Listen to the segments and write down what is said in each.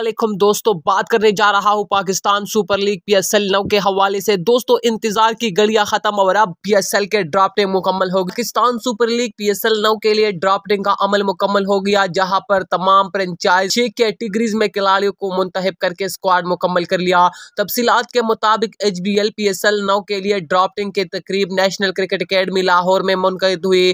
असलम दोस्तों बात करने जा रहा हूँ Pakistan super league P S L नौ के हवाले से दोस्तों इंतजार की गलिया खत्म और अब पी एस एल के ड्राफ्टिंग मुकम्मल गई Pakistan super league P S L नौ के लिए ड्राफ्टिंग का अमल मुकम्मल हो गया जहाँ पर तमाम फ्रेंचाइज छह कैटेगरीज में खिलाड़ियों को मुंतब करके स्क्वाड मुकम्मल कर लिया तफसीत के मुताबिक H B L P S L नौ के लिए ड्राफ्टिंग की तकरीब नेशनल क्रिकेट अकेडमी लाहौर में मुनद हुई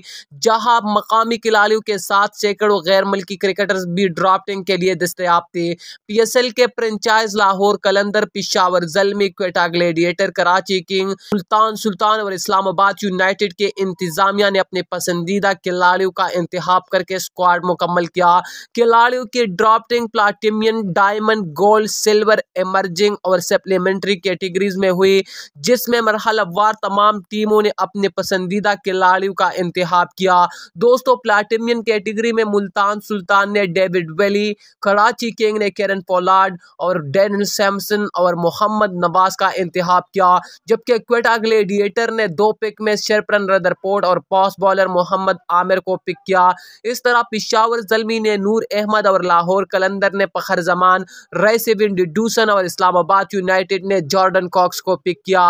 जहाँ मकामी खिलाड़ियों के साथ सैकड़ों गैर मुल्की क्रिकेटर्स भी ड्राफ्टिंग के लिए दस्तियाब थे पीएसएल के franchise Lahore Qalandar Peshawar Zalmi Quetta gladiator Karachi king Sultan Sultan और इस्लामाबाद यूनाइटेड के इंतजामिया ने अपने पसंदीदा खिलाड़ियों का इंतहा करके स्क्वाड मुकम्मल किया खिलाड़ियों की drafting platinum diamond gold silver emerging और सप्लीमेंट्री कैटेगरीज में हुई जिसमें मरहलवार तमाम टीमों ने अपने पसंदीदा खिलाड़ियों का इंतहा किया दोस्तों प्लाटिमियन कैटेगरी में मुल्तान सुल्तान ने डेविड वेली कराची किंग ने कैरन पोलार्ड और डेन सैमसन और मोहम्मद नवाज का इंतहाब किया जबकि क्वेटा ग्लेडिएटर ने दो पिक में शरप्रन रदरपोर्ट और पास बॉलर मोहम्मद आमिर को पिक किया इस तरह पिशावर जलमी ने नूर अहमद और लाहौर कलंदर ने पखर जमान रेसिविन डिडूसन और इस्लामाबाद यूनाइटेड ने जॉर्डन कॉक्स को पिक किया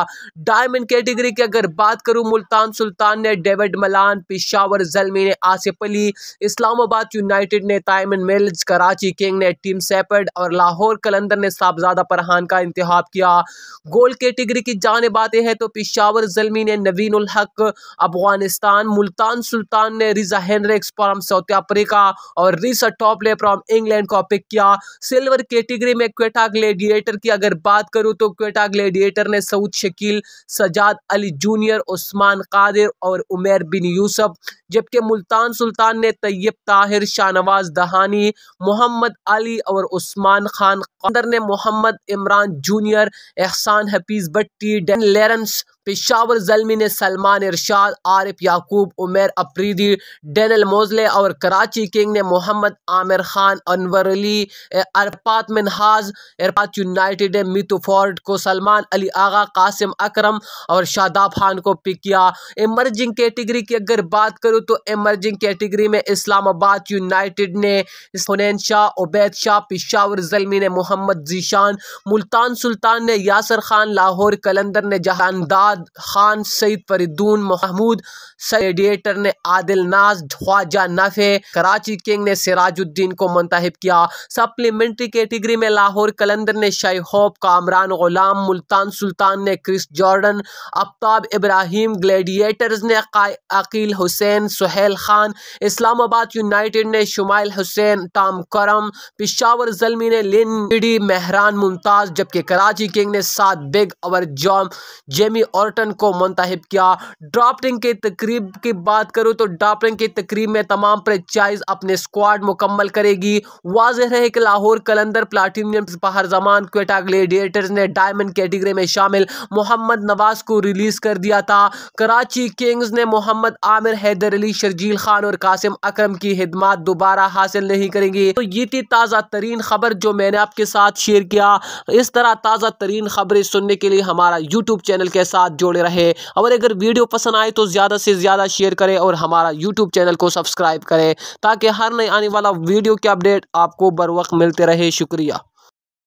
डायमंड कैटेगरी की अगर बात करूँ मुल्तान सुल्तान ने डेविड मलान पिशावर जलमी ने आसिफ अली इस्लामाबाद यूनाइटेड ने टाइम मिल्स कराची किंग ने टीम सैपर रावलपिंडी और लाहौर कलंदर ने साहबजादा परहान का इंतहाब किया गोल कैटेगरी की जाने बातें हैं तो पिशावर जलमी ने नवीन उल हक अफगानिस्तान मुल्तान सुल्तान ने Reeza Hendricks from South Africa और रिसा टॉपले फ्राम इंग्लैंड को पिक किया सिल्वर कैटेगरी में क्वेटा ग्लेडिएटर की अगर बात करूँ तो क्वेटा ग्लेडिएटर ने सऊद शकील सजाद अली जूनियर उस्मान कादिर और उमेर बिन यूसफ जबकि मुल्तान सुल्तान ने तैयब ताहिर शाहनवाज दहानी मोहम्मद अली और उस्मान खान कौंडर ने Mohammad Imran junior Ehsan Hafeez Bhatti Dan Lawrence Peshawar Zalmi ने सलमान इरशाद आरिफ याकूब उमेर अफरीदी डेनल मोजले और कराची किंग ने मोहम्मद आमिर खान अनवर अली अरपात मिनहाज अरपात यूनाइटेड ने मितू को सलमान अली आगा कासिम अकरम और शादाब खान को पिक किया इमरजिंग कैटेगरी की अगर बात करूँ तो इमरजिंग कैटेगरी में इस्लामाबाद यूनाइटेड ने हुनैन शाह उबैद शाह पिशावर जलमी ने मोहम्मद जीशान मुल्तान सुल्तान ने यासर खान लाहौर कलंदर ने जहानदार मुराद खान सईद फरीदून महमूद एडिएटर ने आदिल नाज ख्वाजा नफे कराची किंग ने सिराजुद्दीन को मंतखब किया सप्लीमेंट्री कैटेगरी में लाहौर कलंदर ने शाही होप कामरान गुलाम मुल्तान सुल्तान ने Chris Jordan Aftab Ibrahim gladiators ने Akeal Hosein Sohail Khan Islamabad united ने शुमाइल हुसैन टाम करम पिशावर जलमी ने लिन मेहरान मुमताज़ जबकि कराची किंग ने सात बिग और जॉम जेमी और ऑर्टन को मुंतब किया ड्राफ्टिंग के तकरीब की बात करूँ तो ड्राफ्टिंग की तकरीब में तमाम फ्रेंचाइज अपने स्क्वाड मुकम्मल करेगी वाज रहे कि लाहौर कलंदर प्लाटीनियम बाहर जमान क्वेटा ग्लेडिएटर्स ने डायमंड कैटेगरी में शामिल मोहम्मद नवाज को रिलीज़ कर दिया था कराची किंग्स ने मोहम्मद आमिर हैदर अली शर्जील खान और कासिम अक्रम की हिदमत दोबारा हासिल नहीं करेंगी तो ये थी ताज़ा तरीन खबर जो मैंने आपके साथ शेयर किया इस तरह ताज़ा तरीन खबरें सुनने के लिए हमारा यूट्यूब चैनल के साथ साथ जुड़े रहे और अगर वीडियो पसंद आए तो ज़्यादा से ज़्यादा शेयर करें और हमारा यूट्यूब चैनल को सब्सक्राइब करें ताकि हर नए आने वाला वीडियो की अपडेट आपको बर वक्त मिलते रहे शुक्रिया